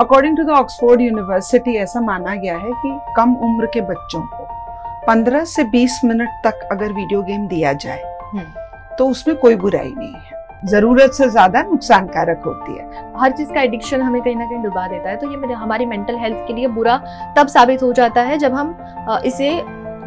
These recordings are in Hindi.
According to the Oxford University ऐसा माना गया है कि कम उम्र के बच्चों को 15 से 20 मिनट तक अगर वीडियो गेम दिया जाए हम्म। तो उसमें कोई बुराई नहीं है जरूरत से ज्यादा नुकसानकारक होती है हर चीज का एडिक्शन हमें कहीं ना कहीं डुबा देता है तो ये हमारी मेंटल हेल्थ के लिए बुरा तब साबित हो जाता है जब हम इसे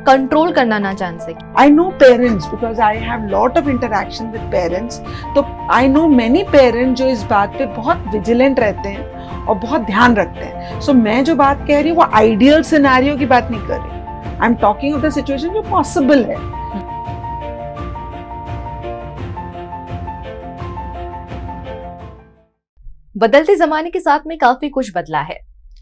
कंट्रोल करना ना जान सके I know parents because I have lot of interaction with parents तो आई नो मेनी पेरेंट्स जो इस बात पे बहुत विजिलेंट रहते हैं और बहुत ध्यान रखते हैं सो so, मैं जो बात कह रही हूँ वो आइडियल सिनेरियो की बात नहीं कर रही I am talking of the situation जो पॉसिबल है बदलते जमाने के साथ में काफी कुछ बदला है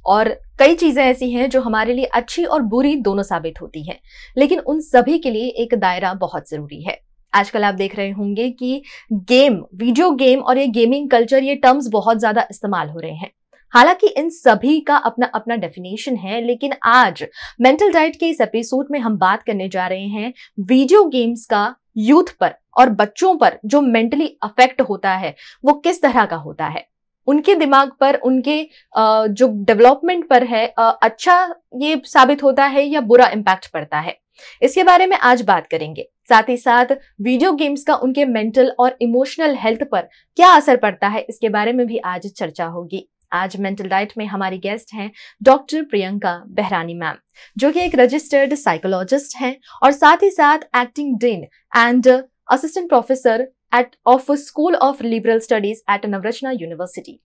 और कई चीज़ें ऐसी हैं जो हमारे लिए अच्छी और बुरी दोनों साबित होती हैं लेकिन उन सभी के लिए एक दायरा बहुत ज़रूरी है आजकल आप देख रहे होंगे कि गेम वीडियो गेम और ये गेमिंग कल्चर ये टर्म्स बहुत ज़्यादा इस्तेमाल हो रहे हैं हालांकि इन सभी का अपना अपना डेफिनेशन है लेकिन आज मेंटल डाइट के इस एपिसोड में हम बात करने जा रहे हैं वीडियो गेम्स का यूथ पर और बच्चों पर जो मेंटली अफेक्ट होता है वो किस तरह का होता है उनके दिमाग पर उनके जो डेवलपमेंट पर है अच्छा ये साबित होता है या बुरा इम्पैक्ट पड़ता है इसके बारे में आज बात करेंगे साथ ही साथ वीडियो गेम्स का उनके मेंटल और इमोशनल हेल्थ पर क्या असर पड़ता है इसके बारे में भी आज चर्चा होगी आज मेंटल डाइट में हमारी गेस्ट हैं डॉक्टर प्रियंका बेहरानी मैम जो कि एक रजिस्टर्ड साइकोलॉजिस्ट हैं और साथ ही साथ acting dean and assistant professor at of school of liberal studies at Navrachana University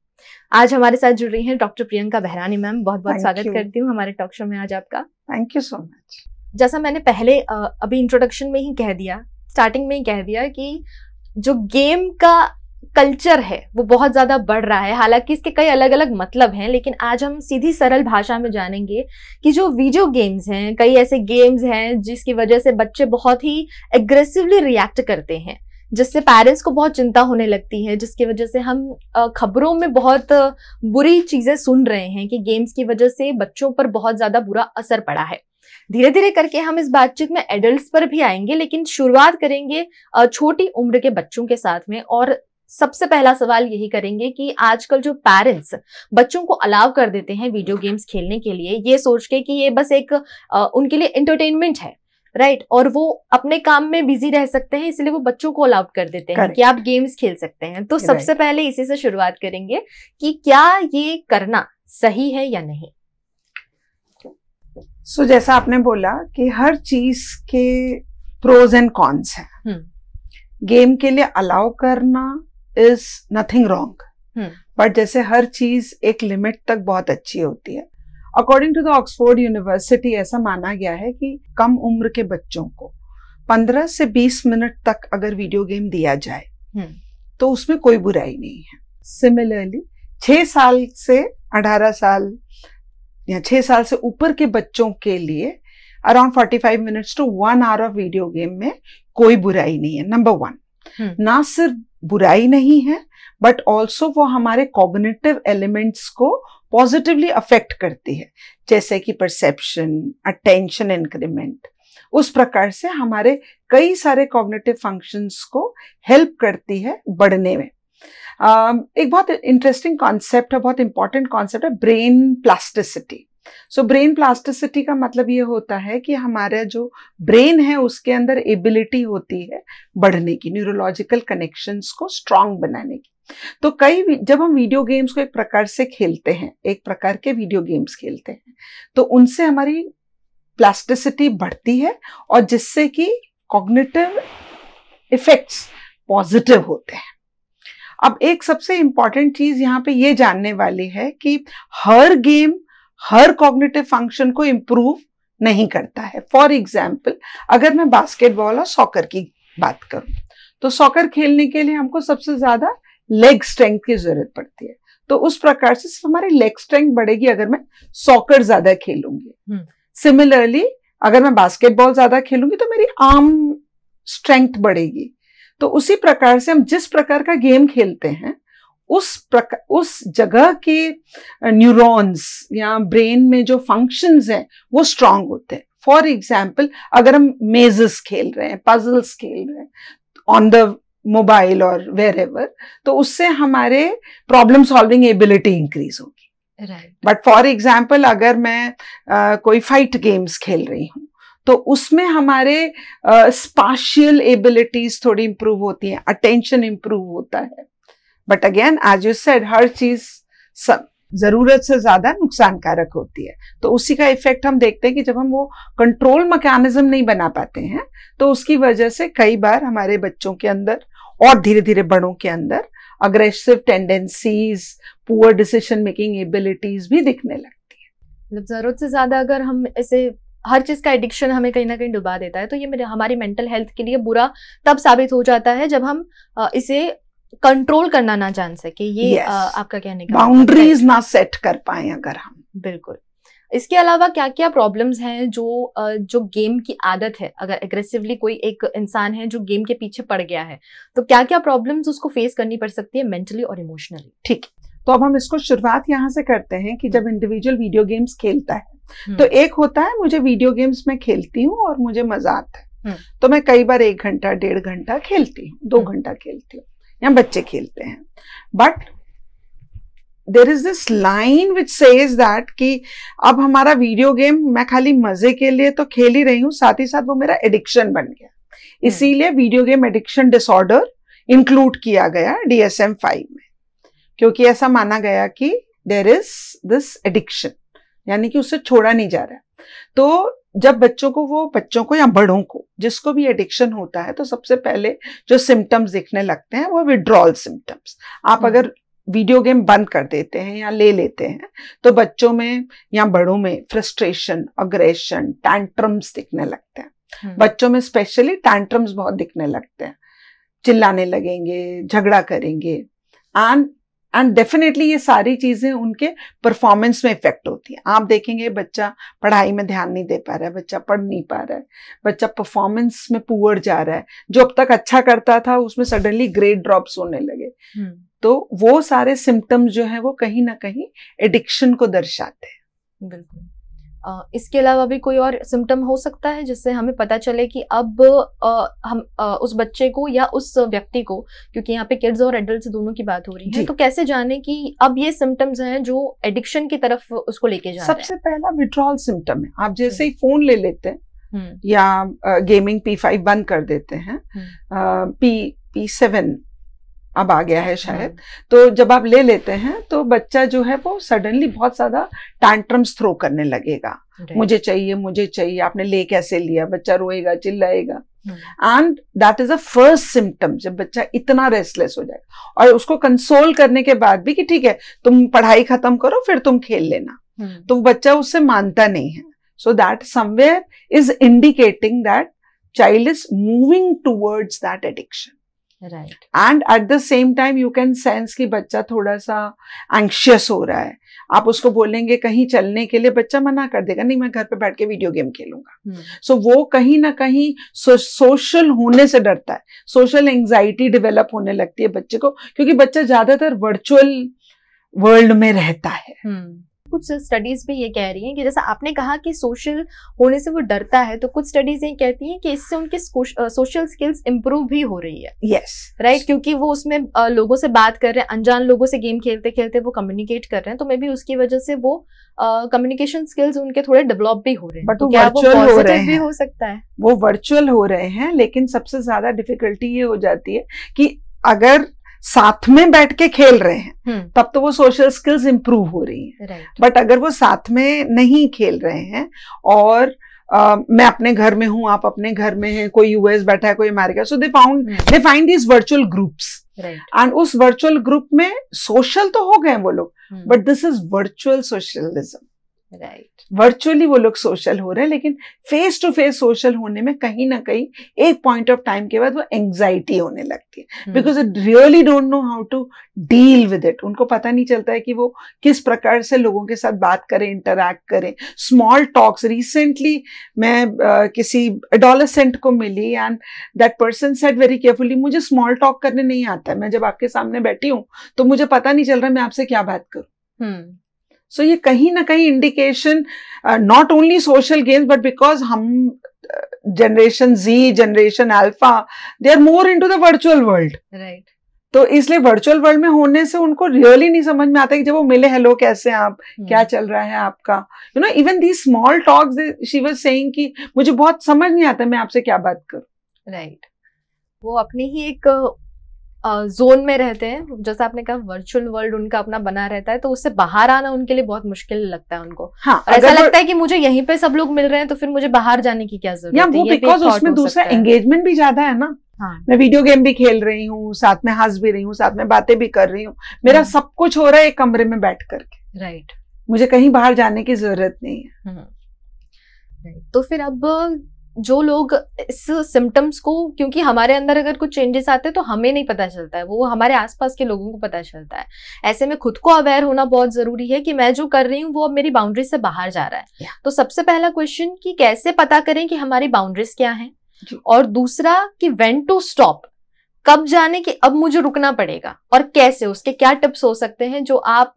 आज हमारे साथ जुड़ रही हैं डॉक्टर प्रियंका बहरानी मैम बहुत बहुत स्वागत करती हूँ हमारे टॉक शो में आज आपका थैंक यू सो मच जैसा मैंने पहले अभी इंट्रोडक्शन में ही कह दिया स्टार्टिंग में ही कह दिया कि जो गेम का कल्चर है वो बहुत ज़्यादा बढ़ रहा है हालांकि इसके कई अलग अलग मतलब हैं लेकिन आज हम सीधी सरल भाषा में जानेंगे कि जो वीडियो गेम्स हैं कई ऐसे गेम्स हैं जिसकी वजह से बच्चे बहुत ही एग्रेसिवली रिएक्ट करते हैं जिससे पेरेंट्स को बहुत चिंता होने लगती है जिसकी वजह से हम खबरों में बहुत बुरी चीज़ें सुन रहे हैं कि गेम्स की वजह से बच्चों पर बहुत ज़्यादा बुरा असर पड़ा है धीरे धीरे करके हम इस बातचीत में एडल्ट पर भी आएंगे लेकिन शुरुआत करेंगे छोटी उम्र के बच्चों के साथ में और सबसे पहला सवाल यही करेंगे कि आजकल जो पेरेंट्स बच्चों को अलाव कर देते हैं वीडियो गेम्स खेलने के लिए ये सोच के कि ये बस एक उनके लिए एंटरटेनमेंट है राइट right? और वो अपने काम में बिजी रह सकते हैं इसलिए वो बच्चों को अलाउड कर देते हैं कि आप गेम्स खेल सकते हैं तो सबसे पहले इसी से शुरुआत करेंगे कि क्या ये करना सही है या नहीं सो so, जैसा आपने बोला कि हर चीज के प्रोज एंड कॉन्स हैं गेम हम्म। के लिए अलाउ करना इज नथिंग रॉन्ग बट जैसे हर चीज एक लिमिट तक बहुत अच्छी होती है according to the Oxford University ऐसा माना गया है कि कम उम्र के बच्चों को 15 से 20 मिनट तक अगर वीडियो गेम दिया जाए hmm. तो उसमें कोई बुराई नहीं है सिमिलरली 6 साल से 18 साल या 6 साल से ऊपर के बच्चों के लिए around 45 minutes to one hour of video game में कोई बुराई नहीं है नंबर वन hmm. ना सिर्फ बुराई नहीं है बट ऑल्सो वो हमारे कॉग्नेटिव एलिमेंट्स को पॉजिटिवली अफेक्ट करती है जैसे कि परसेप्शन अटेंशन इंक्रीमेंट उस प्रकार से हमारे कई सारे कॉग्निटिव फंक्शंस को हेल्प करती है बढ़ने में एक बहुत इंटरेस्टिंग कॉन्सेप्ट है बहुत इंपॉर्टेंट कॉन्सेप्ट है brain plasticity so brain plasticity का मतलब ये होता है कि हमारा जो ब्रेन है उसके अंदर एबिलिटी होती है बढ़ने की न्यूरोलॉजिकल कनेक्शंस को स्ट्रांग बनाने की तो कई जब हम वीडियो गेम्स को एक प्रकार से खेलते हैं एक प्रकार के वीडियो गेम्स खेलते हैं तो उनसे हमारी प्लास्टिसिटी बढ़ती है और जिससे कि कॉग्निटिव इफेक्ट्स पॉजिटिव होते हैं अब एक सबसे इंपॉर्टेंट चीज़ यहाँ पे ये जानने वाली है कि हर गेम हर कॉग्निटिव फंक्शन को इम्प्रूव नहीं करता है फॉर एग्जाम्पल अगर मैं बास्केटबॉल और सॉकर की बात करूं तो सॉकर खेलने के लिए हमको सबसे ज़्यादा लेग स्ट्रेंथ की जरूरत पड़ती है तो उस प्रकार से सिर्फ हमारी लेग स्ट्रेंथ बढ़ेगी अगर मैं सॉकर ज्यादा खेलूंगी सिमिलरली हम्म। अगर मैं बास्केटबॉल ज्यादा खेलूंगी तो मेरी आर्म स्ट्रेंथ बढ़ेगी तो उसी प्रकार से हम जिस प्रकार का गेम खेलते हैं उस प्रकार उस जगह के न्यूरॉन्स या ब्रेन में जो फंक्शंस हैं वो स्ट्रांग होते हैं फॉर एग्जाम्पल अगर हम मेजेस खेल रहे हैं पजल्स खेल रहे हैं ऑन द मोबाइल और वेर एवर तो उससे हमारे प्रॉब्लम सॉल्विंग एबिलिटी इंक्रीज होगी बट फॉर एग्जाम्पल अगर मैं आ, कोई फाइट गेम्स खेल रही हूँ तो उसमें हमारे स्पाशियल एबिलिटीज थोड़ी इम्प्रूव होती है अटेंशन इम्प्रूव होता है बट अगेन आज यू सेड हर चीज सब ज़रूरत से ज़्यादा नुकसानकारक होती है तो उसी का इफेक्ट हम देखते हैं कि जब हम वो कंट्रोल मकैनिज़म नहीं बना पाते हैं तो उसकी वजह से कई बार हमारे बच्चों के अंदर और धीरे धीरे बड़ों के अंदर aggressive tendencies poor decision making abilities भी दिखने लगती है मतलब जरूरत से ज्यादा अगर हम ऐसे हर चीज़ का एडिक्शन हमें कहीं ना कहीं डुबा देता है तो ये मेरे हमारी मेंटल हेल्थ के लिए बुरा तब साबित हो जाता है जब हम इसे कंट्रोल करना ना जान सके ये yes. आपका कहने का बाउंड्रीज मतलब ना सेट कर पाए अगर हम बिल्कुल इसके अलावा क्या क्या प्रॉब्लम्स हैं जो जो गेम की आदत है अगर एग्रेसिवली कोई एक इंसान है जो गेम के पीछे पड़ गया है तो क्या क्या प्रॉब्लम्स उसको फेस करनी पड़ सकती है मेंटली और इमोशनली ठीक तो अब हम इसको शुरुआत यहाँ से करते हैं कि जब इंडिविजुअल वीडियो गेम्स खेलता है तो हम्म। एक होता है मुझे वीडियो गेम्स में खेलती हूँ और मुझे मजा आता है हम्म। तो मैं कई बार एक घंटा डेढ़ घंटा खेलती हूँ दो हम्म। घंटा खेलती हूँ या बच्चे खेलते हैं but there is this line which says that कि अब हमारा वीडियो गेम मैं खाली मजे के लिए तो खेल ही रही हूँ साथ ही साथ वो मेरा एडिक्शन बन गया हम्म। इसीलिए video game addiction disorder include किया गया डीएसएम फाइव में क्योंकि ऐसा माना गया कि देर इज दिस एडिक्शन यानी कि उससे छोड़ा नहीं जा रहा तो जब बच्चों को वो बच्चों को या बड़ों को जिसको भी एडिक्शन होता है तो सबसे पहले जो सिम्टम्स दिखने लगते हैं वो विड्रॉल सिम्टम्स आप हम्म। अगर वीडियो गेम बंद कर देते हैं या ले लेते हैं तो बच्चों में या बड़ों में फ्रस्ट्रेशन अग्रेशन टैंट्रम्स दिखने लगते हैं हम्म। बच्चों में स्पेशली टैंट्रम्स बहुत दिखने लगते हैं चिल्लाने लगेंगे झगड़ा करेंगे एंड एंड डेफिनेटली ये सारी चीज़ें उनके परफॉर्मेंस में इफेक्ट होती है आप देखेंगे बच्चा पढ़ाई में ध्यान नहीं दे पा रहा है बच्चा पढ़ नहीं पा रहा है बच्चा परफॉर्मेंस में पुअर जा रहा है जो अब तक अच्छा करता था उसमें सडनली ग्रेड ड्रॉप्स होने लगे हम्म। तो वो सारे सिम्टम्स जो है वो कहीं ना कहीं एडिक्शन को दर्शाते हैं बिल्कुल इसके अलावा भी कोई और सिम्टम हो सकता है जिससे हमें पता चले कि अब हम उस बच्चे को या उस व्यक्ति को क्योंकि यहाँ पे किड्स और एडल्ट दोनों की बात हो रही है तो कैसे जाने कि अब ये सिम्टम्स हैं जो एडिक्शन की तरफ उसको लेके जा सबसे पहला विड्रॉल सिम्टम है आप जैसे ही फोन ले लेते हैं हम्म। या गेमिंग पी फाइव बंद कर देते हैं पी पी सेवन अब आ गया है शायद हाँ। तो जब आप ले लेते हैं तो बच्चा जो है वो सडनली बहुत ज्यादा टैंट्रम्स थ्रो करने लगेगा मुझे चाहिए मुझे चाहिए आपने ले कैसे लिया बच्चा रोएगा चिल्लाएगा and that is a first symptom जब बच्चा इतना रेस्टलेस हो जाएगा और उसको कंसोल करने के बाद भी कि ठीक है तुम पढ़ाई खत्म करो फिर तुम खेल लेना हाँ। तो बच्चा उससे मानता नहीं है so that somewhere is indicating that child is moving towards that addiction and at the same time you can sense कि बच्चा थोड़ा सा एंक्शियस हो रहा है आप उसको बोलेंगे कहीं चलने के लिए बच्चा मना कर देगा नहीं मैं घर पे बैठ के वीडियो गेम खेलूंगा सो hmm. so, वो कहीं ना कहीं सोशल होने से डरता है सोशल एंग्जाइटी डेवलप होने लगती है बच्चे को क्योंकि बच्चा ज्यादातर वर्चुअल वर्ल्ड में रहता है hmm. कुछ स्टडीज भी ये कह रही हैं कि जैसा आपने कहा कि सोशल होने से वो डरता है तो कुछ स्टडीज ये कहती हैं कि इससे उनकी सोशल स्किल्स इंप्रूव भी हो रही है यस yes. Right right? क्योंकि वो उसमें लोगों से बात कर रहे हैं अनजान लोगों से गेम खेलते खेलते वो कम्युनिकेट कर रहे हैं तो मे बी उसकी वजह से वो कम्युनिकेशन uh, स्किल्स उनके थोड़े डेवलप भी हो रहे हैं बट तो क्या वो हो रहे हैं भी हो सकता है वो वर्चुअल हो रहे हैं लेकिन सबसे ज्यादा डिफिकल्टी ये हो जाती है कि अगर साथ में बैठ के खेल रहे हैं हम्म। तब तो वो सोशल स्किल्स इंप्रूव हो रही हैं बट अगर वो साथ में नहीं खेल रहे हैं और Uh, मैं अपने घर में हूँ आप अपने घर में हैं कोई यूएस बैठा है कोई America so they found they find these virtual groups and उस वर्चुअल ग्रुप में सोशल तो हो गए वो लोग but this is virtual socialism right virtually वो लोग सोशल हो रहे हैं लेकिन फेस टू फेस सोशल होने में कहीं ना कहीं एक पॉइंट ऑफ टाइम के बाद वो एंजाइटी होने लगती है because it really don't know how to deal with it उनको पता नहीं चलता है कि वो किस प्रकार से लोगों के साथ बात करें इंटरेक्ट करें स्मॉल टॉक्स रिसेंटली मैं uh, किसी एडोलसेंट को मिली and that person said very carefully मुझे स्मॉल टॉक करने नहीं आता है मैं जब आपके सामने बैठी हूँ तो मुझे पता नहीं चल रहा मैं आपसे क्या बात करूँ hmm. सो ये कहीं ना कहीं indication not only social games but because हम generation Z generation alpha they are more into the virtual world right तो इसलिए वर्चुअल वर्ल्ड में होने से उनको रियली नहीं समझ में आता कि जब वो मिले हेलो कैसे हैं आप hmm. क्या चल रहा है आपका you know even the small talks she was saying कि मुझे बहुत समझ नहीं आता मैं आपसे क्या बात करूं राइट right. वो अपनी ही एक जोन में रहते हैं जैसा आपने कहा वर्चुअल वर्ल्ड उनका अपना बना रहता है तो उससे बाहर आना उनके लिए बहुत मुश्किल लगता है उनको हाँ, ऐसा लगता है कि मुझे यहीं पे सब लोग मिल रहे हैं तो फिर मुझे बाहर जाने की क्या जरूरत है बिकॉज उसमें दूसरा एंगेजमेंट भी ज्यादा है ना हाँ। मैं वीडियो गेम भी खेल रही हूँ साथ में हंस भी रही हूँ साथ में बातें भी कर रही हूँ मेरा हम्म। सब कुछ हो रहा है एक कमरे में बैठ करके राइट मुझे कहीं बाहर जाने की जरूरत नहीं है हम्म। तो फिर अब जो लोग इस सिम्टम्स को क्योंकि हमारे अंदर अगर कुछ चेंजेस आते हैं तो हमें नहीं पता चलता है वो हमारे आसपास के लोगों को पता चलता है ऐसे में खुद को अवेयर होना बहुत जरूरी है कि मैं जो कर रही हूँ वो अब मेरी बाउंड्री से बाहर जा रहा है yeah. तो सबसे पहला क्वेश्चन कि कैसे पता करें कि हमारी बाउंड्रीज क्या हैं और दूसरा कि वेन टू स्टॉप कब जाने कि अब मुझे रुकना पड़ेगा और कैसे उसके क्या टिप्स हो सकते हैं जो आप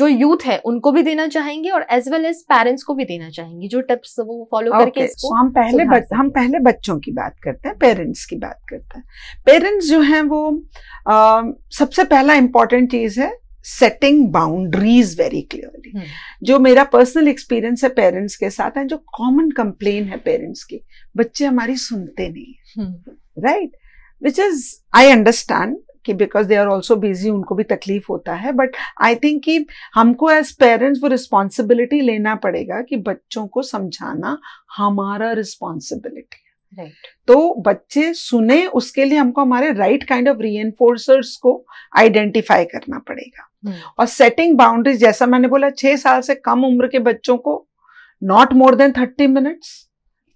जो यूथ है उनको भी देना चाहेंगे और एज वेल एज पेरेंट्स को भी देना चाहेंगे जो टिप्स वो फॉलो okay, करके इसको so हम पहले बच, हम पहले बच्चों की बात करते हैं पेरेंट्स की बात करते हैं पेरेंट्स जो हैं वो आ, सबसे पहला इंपॉर्टेंट चीज़ है सेटिंग बाउंड्रीज वेरी क्लियरली जो मेरा पर्सनल एक्सपीरियंस है पेरेंट्स के साथ है जो कॉमन कंप्लेन है पेरेंट्स की बच्चे हमारी सुनते नहीं right which is I understand कि because they are also busy उनको भी तकलीफ होता है बट आई थिंक कि हमको एज पेरेंट्स वो रिस्पॉन्सिबिलिटी लेना पड़ेगा कि बच्चों को समझाना हमारा रिस्पॉन्सिबिलिटी है Right. तो बच्चे सुने उसके लिए हमको हमारे right kind of reinforcers को आइडेंटिफाई करना पड़ेगा hmm. और सेटिंग बाउंड्रीज जैसा मैंने बोला छह साल से कम उम्र के बच्चों को not more than thirty minutes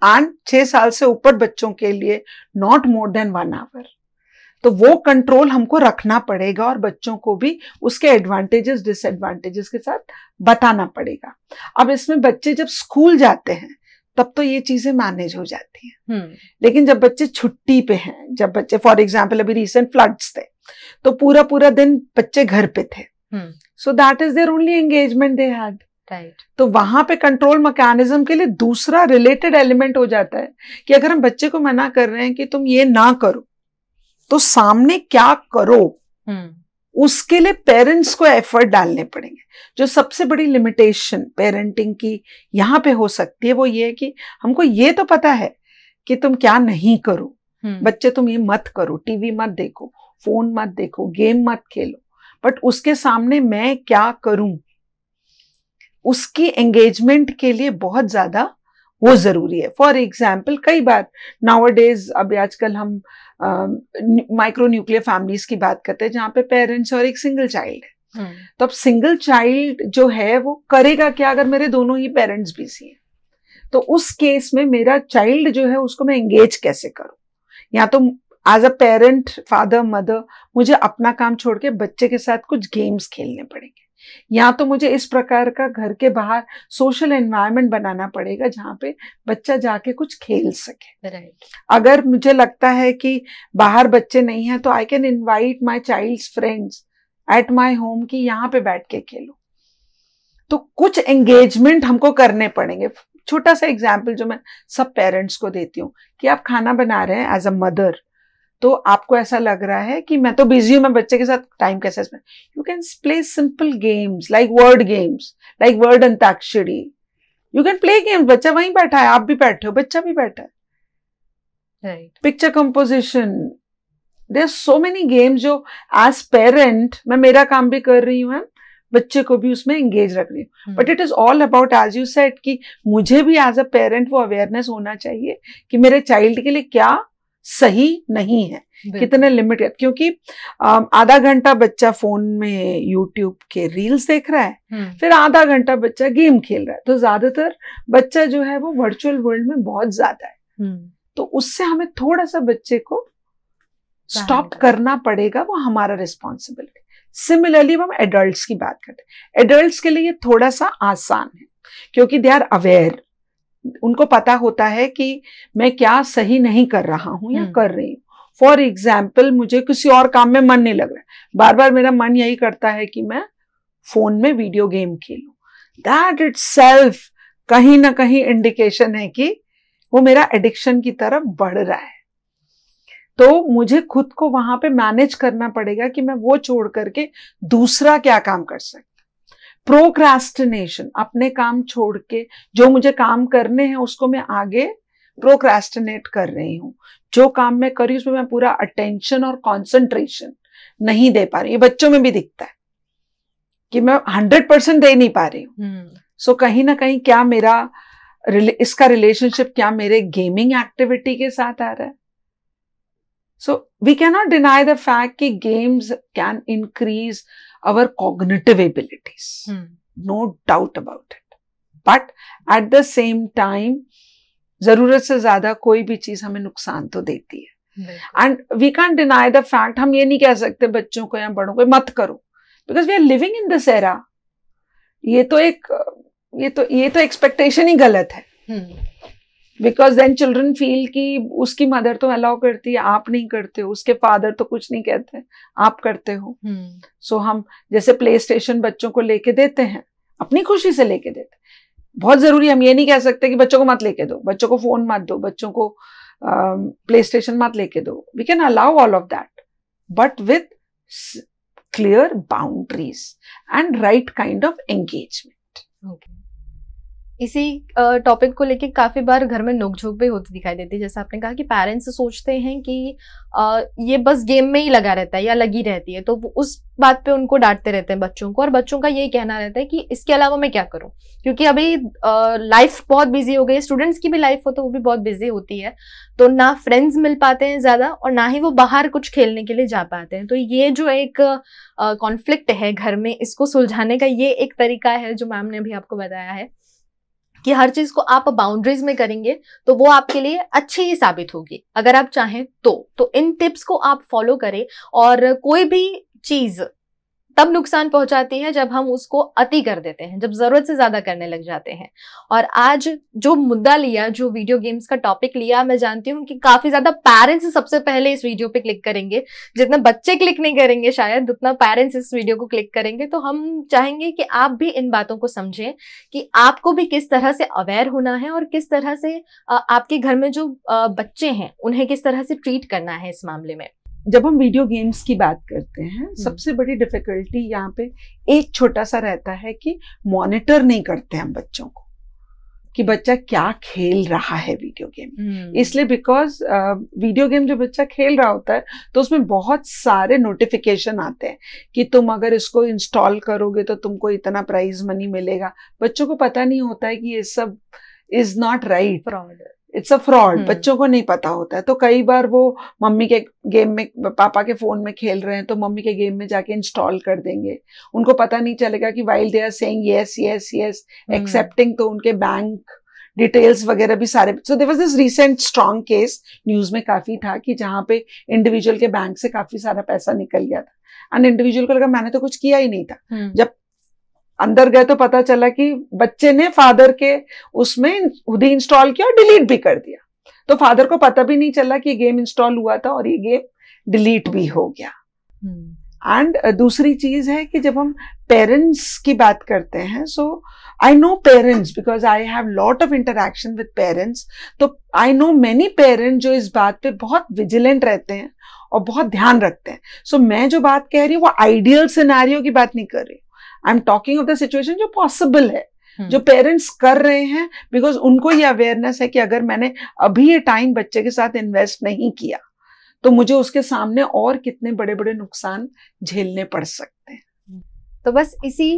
आठ छह साल से ऊपर बच्चों के लिए not more than one hour तो वो कंट्रोल हमको रखना पड़ेगा और बच्चों को भी उसके एडवांटेजेस डिसएडवांटेजेस के साथ बताना पड़ेगा अब इसमें बच्चे जब स्कूल जाते हैं तब तो ये चीजें मैनेज हो जाती हैं हम्म। लेकिन जब बच्चे छुट्टी पे हैं जब बच्चे फॉर एग्जाम्पल अभी रिसेंट फ्लड्स थे तो पूरा पूरा दिन बच्चे घर पे थे so that is there only engagement they had तो वहां पे कंट्रोल मैकेनिज्म के लिए दूसरा रिलेटेड एलिमेंट हो जाता है कि अगर हम बच्चे को मना कर रहे हैं कि तुम ये ना करो तो सामने क्या करो हम्म। उसके लिए पेरेंट्स को एफर्ट डालने पड़ेंगे जो सबसे बड़ी लिमिटेशन पेरेंटिंग की यहाँ पे हो सकती है वो ये है कि हमको ये तो पता है कि तुम क्या नहीं करो हम्म। बच्चे तुम ये मत करो टीवी मत देखो फोन मत देखो गेम मत खेलो बट उसके सामने मैं क्या करूं उसकी एंगेजमेंट के लिए बहुत ज़्यादा वो ज़रूरी है फॉर एग्जाम्पल कई बार नावर डेज अब आजकल हम माइक्रो न्यूक्लियर फैमिलीज की बात करते हैं जहाँ पे पेरेंट्स और एक सिंगल चाइल्ड है हम्म। तो अब सिंगल चाइल्ड जो है वो करेगा क्या अगर मेरे दोनों ही पेरेंट्स बिजी हैं तो उस केस में मेरा चाइल्ड जो है उसको मैं एंगेज कैसे करूं या तो as a parent father mother मुझे अपना काम छोड़ के बच्चे के साथ कुछ गेम्स खेलने पड़ेंगे या तो मुझे इस प्रकार का घर के बाहर सोशल एनवायरनमेंट बनाना पड़ेगा जहाँ पे बच्चा जाके कुछ खेल सके right. अगर मुझे लगता है कि बाहर बच्चे नहीं हैं तो I can invite my child's friends at my home कि यहाँ पे बैठ के खेलो तो कुछ एंगेजमेंट हमको करने पड़ेंगे छोटा सा एग्जाम्पल जो मैं सब पेरेंट्स को देती हूँ कि आप खाना बना रहे हैं एज अ मदर तो आपको ऐसा लग रहा है कि मैं तो बिजी हूं मैं बच्चे के साथ टाइम कैसे spend you can play simple games like word games like word Antakshari you can play games बच्चा वहीं बैठा है आप भी बैठे हो बच्चा भी बैठा है picture composition they are so many games जो एज पेरेंट मैं मेरा काम भी कर रही हूँ मैम बच्चे को भी उसमें एंगेज रख रही हूँ but it is all about as you said कि मुझे भी एज अ पेरेंट वो अवेयरनेस होना चाहिए कि मेरे चाइल्ड के लिए क्या सही नहीं है कितने लिमिट क्योंकि आधा घंटा बच्चा फोन में यूट्यूब के रील्स देख रहा है हम्म। फिर आधा घंटा बच्चा गेम खेल रहा है तो ज्यादातर बच्चा जो है वो वर्चुअल वर्ल्ड में बहुत ज्यादा है हम्म। तो उससे हमें थोड़ा सा बच्चे को स्टॉप करना पड़ेगा वो हमारा रिस्पॉन्सिबिलिटी सिमिलरली हम एडल्ट की बात करते हैं एडल्ट के लिए थोड़ा सा आसान है क्योंकि दे आर अवेयर उनको पता होता है कि मैं क्या सही नहीं कर रहा हूं या हम्म। कर रही हूँ फॉर एग्जाम्पल मुझे किसी और काम में मन नहीं लग रहा है बार बार मेरा मन यही करता है कि मैं फोन में वीडियो गेम खेलू दैट इट सेल्फ कहीं ना कहीं इंडिकेशन है कि वो मेरा एडिक्शन की तरफ बढ़ रहा है तो मुझे खुद को वहां पे मैनेज करना पड़ेगा कि मैं वो छोड़ करके दूसरा क्या काम कर सकती प्रोक्रास्टिनेशन अपने काम छोड़ के जो मुझे काम करने हैं उसको मैं आगे प्रोक्रास्टिनेट कर रही हूँ जो काम मैं करी उसमें मैं पूरा अटेंशन और कॉन्सेंट्रेशन नहीं दे पा रही ये बच्चों में भी दिखता है कि मैं हंड्रेड परसेंट दे नहीं पा रही हूँ सो हम्म। so, कहीं ना कहीं क्या मेरा इसका रिलेशनशिप क्या मेरे गेमिंग एक्टिविटी के साथ आ रहा है so we can not deny the fact कि games can increase our cognitive abilities. Hmm. No doubt about it. But at the same time, जरूरत से ज्यादा कोई भी चीज हमें नुकसान तो देती है and we can deny the fact हम ये नहीं कह सकते बच्चों को या बड़ों को मत करो because we are living in this era ये तो एक ये तो ये तो एक्सपेक्टेशन ही गलत है hmm. Because then children feel कि उसकी मदर तो अलाउ करती है आप नहीं करते हो उसके फादर तो कुछ नहीं कहते आप करते हो सो हम्म। hmm. so, हम जैसे प्ले स्टेशन बच्चों को लेके देते हैं अपनी खुशी से लेके देते बहुत जरूरी हम ये नहीं कह सकते कि बच्चों को मत लेके दो बच्चों को फोन मत दो बच्चों को प्ले uh, स्टेशन मत लेके दो we can allow all of that but with clear boundaries and right kind of engagement इसी टॉपिक को लेके काफ़ी बार घर में नोकझोंक भी होती दिखाई देती है जैसे आपने कहा कि पेरेंट्स सोचते हैं कि ये बस गेम में ही लगा रहता है या लगी रहती है तो उस बात पे उनको डांटते रहते हैं बच्चों को और बच्चों का यही कहना रहता है कि इसके अलावा मैं क्या करूँ क्योंकि अभी लाइफ बहुत बिजी हो गई है स्टूडेंट्स की भी लाइफ हो तो वो भी बहुत बिजी होती है तो ना फ्रेंड्स मिल पाते हैं ज़्यादा और ना ही वो बाहर कुछ खेलने के लिए जा पाते हैं तो ये जो एक कॉन्फ्लिक्ट है घर में इसको सुलझाने का ये एक तरीका है जो मैम ने अभी आपको बताया है कि हर चीज को आप बाउंड्रीज में करेंगे तो वो आपके लिए अच्छी ही साबित होगी अगर आप चाहें तो, तो इन टिप्स को आप फॉलो करें और कोई भी चीज तब नुकसान पहुंचाती है जब हम उसको अति कर देते हैं जब जरूरत से ज्यादा करने लग जाते हैं और आज जो मुद्दा लिया जो वीडियो गेम्स का टॉपिक लिया मैं जानती हूँ कि काफी ज्यादा पेरेंट्स सबसे पहले इस वीडियो पे क्लिक करेंगे जितना बच्चे क्लिक नहीं करेंगे शायद उतना पेरेंट्स इस वीडियो को क्लिक करेंगे तो हम चाहेंगे कि आप भी इन बातों को समझें कि आपको भी किस तरह से अवेयर होना है और किस तरह से आपके घर में जो बच्चे हैं उन्हें किस तरह से ट्रीट करना है इस मामले में जब हम वीडियो गेम्स की बात करते हैं हम्म। सबसे बड़ी डिफिकल्टी यहाँ पे एक छोटा सा रहता है कि मॉनिटर नहीं करते हम बच्चों को कि बच्चा क्या खेल रहा है वीडियो गेम हम्म। इसलिए बिकॉज वीडियो गेम जो बच्चा खेल रहा होता है तो उसमें बहुत सारे नोटिफिकेशन आते हैं कि तुम अगर इसको इंस्टॉल करोगे तो तुमको इतना प्राइज मनी मिलेगा बच्चों को पता नहीं होता है कि ये सब is not right it's a fraud बच्चों को नहीं पता होता है तो कई बार वो मम्मी के गेम में पापा के फोन में खेल रहे हैं तो मम्मी के गेम में जाके इंस्टॉल कर देंगे उनको पता नहीं चलेगा कि while they are saying yes yes yes accepting तो उनके बैंक डिटेल्स वगैरह भी सारे so there was this recent strong case news में काफी था कि जहाँ पे इंडिविजुअल के बैंक से काफी सारा पैसा निकल गया था एंड इंडिविजुअल को लगा मैंने तो कुछ किया ही नहीं था हम्म। जब अंदर गए तो पता चला कि बच्चे ने फादर के उसमें खुद ही इंस्टॉल किया और डिलीट भी कर दिया तो फादर को पता भी नहीं चला कि गेम इंस्टॉल हुआ था और ये गेम डिलीट भी हो गया एंड hmm. दूसरी चीज है कि जब हम पेरेंट्स की बात करते हैं so I know parents because I have lot of interaction with parents तो आई नो मैनी पेरेंट्स जो इस बात पे बहुत विजिलेंट रहते हैं और बहुत ध्यान रखते हैं सो so, मैं जो बात कह रही हूँ वो आइडियल सिनारियों की बात नहीं कर रही I am talking of the situation जो पॉसिबल है Hmm. जो पेरेंट्स कर रहे हैं बिकॉज उनको ये अवेयरनेस है कि अगर मैंने अभी ये टाइम बच्चे के साथ इन्वेस्ट नहीं किया तो मुझे उसके सामने और कितने बड़े बड़े नुकसान झेलने पड़ सकते हैं तो बस इसी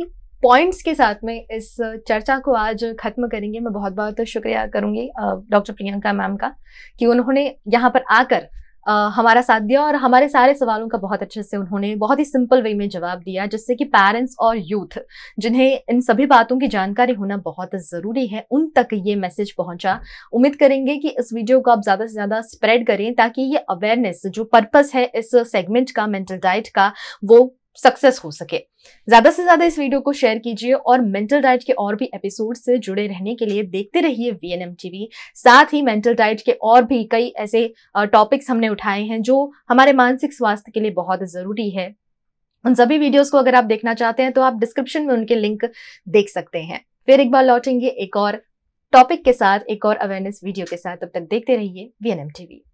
पॉइंट्स के साथ में इस चर्चा को आज खत्म करेंगे मैं बहुत बहुत शुक्रिया करूंगी डॉक्टर प्रियंका मैम का कि उन्होंने यहाँ पर आकर हमारा साथ दिया और हमारे सारे सवालों का बहुत अच्छे से उन्होंने बहुत ही सिंपल वे में जवाब दिया जिससे कि पेरेंट्स और यूथ जिन्हें इन सभी बातों की जानकारी होना बहुत ज़रूरी है उन तक ये मैसेज पहुंचा उम्मीद करेंगे कि इस वीडियो को आप ज़्यादा से ज़्यादा स्प्रेड करें ताकि ये अवेयरनेस जो पर्पज़ है इस सेगमेंट का मेंटल डाइट का वो सक्सेस हो सके ज्यादा से ज्यादा इस वीडियो को शेयर कीजिए और मेंटल डाइट के और भी एपिसोड से जुड़े रहने के लिए देखते रहिए वी एन साथ ही मेंटल डाइट के और भी कई ऐसे टॉपिक्स हमने उठाए हैं जो हमारे मानसिक स्वास्थ्य के लिए बहुत जरूरी है उन सभी वीडियोस को अगर आप देखना चाहते हैं तो आप डिस्क्रिप्शन में उनके लिंक देख सकते हैं फिर एक बार लौटेंगे एक और टॉपिक के साथ एक और अवेयरनेस वीडियो के साथ तब तक देखते रहिए वी एन